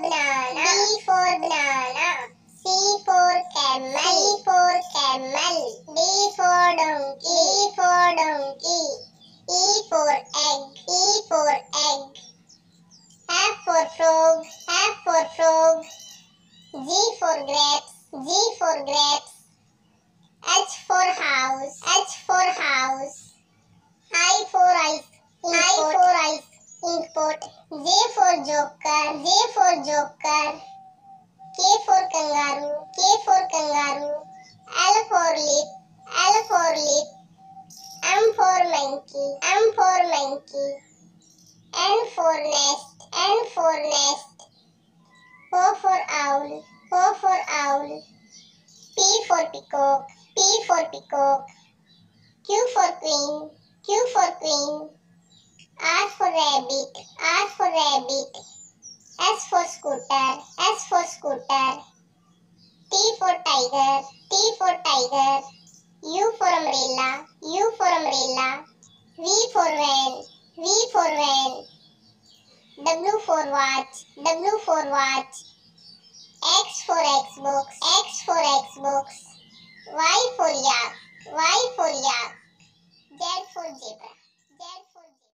banana. B for banana. C for camel. C for camel. D for donkey. D for donkey. E for egg. E for egg. F for frog. F for frog. G for grapes. G for grapes. joker, J for joker, K for kangaroo, K for kangaroo, L for lip, L for lip, M for monkey, M for monkey, N for nest, N for nest, O for owl, O for owl, P for peacock, P for peacock, Q for queen, Q for queen, R for rabbit, rabbit. S for scooter. S for scooter. T for tiger. T for tiger. U for umbrella. U for umbrella. V for van. V for van. W for watch. W for watch. X for Xbox. X for Xbox. Y for yak. Y for yak. Z for zebra.